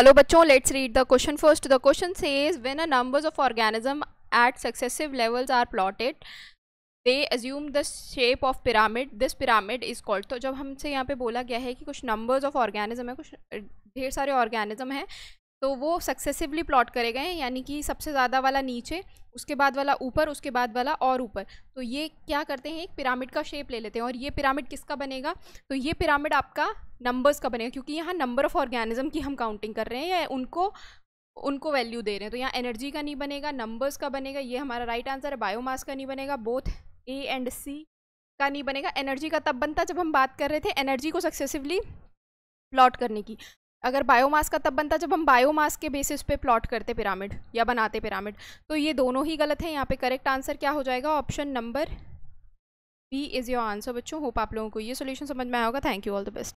hello बच्चों let's read the question first the question says when a numbers of organism at successive levels are plotted they assume the shape of pyramid this pyramid is called तो जब हमसे यहाँ पे बोला गया है कि कुछ नंबर्स ऑफ ऑर्गेनिज्म है कुछ ढेर सारे ऑर्गेनिज्म हैं तो वो सक्सेसिवली प्लॉट करे गए यानी कि सबसे ज़्यादा वाला नीचे उसके बाद वाला ऊपर उसके बाद वाला और ऊपर तो ये क्या करते हैं एक पिरामिड का शेप ले लेते हैं और ये पिरामिड किसका बनेगा तो ये पिरामिड आपका नंबर्स का बनेगा क्योंकि यहाँ नंबर ऑफ़ ऑर्गेनिज्म की हम काउंटिंग कर रहे हैं या उनको उनको वैल्यू दे रहे हैं तो यहाँ एनर्जी का नहीं बनेगा नंबर्स का बनेगा ये हमारा राइट आंसर है बायोमास का नहीं बनेगा बोथ ए एंड सी का नहीं बनेगा एनर्जी का तब बनता जब हम बात कर रहे थे एनर्जी को सक्सेसिवली प्लॉट करने की अगर बायोमास का तब बनता जब हम बायोमास के बेसिस पे प्लॉट करते पिरामिड या बनाते पिरामिड तो ये दोनों ही गलत है यहाँ पे करेक्ट आंसर क्या हो जाएगा option number B is your answer बच्चों होप आप लोगों को ये सोल्यूशन समझ में आया होगा thank you all the best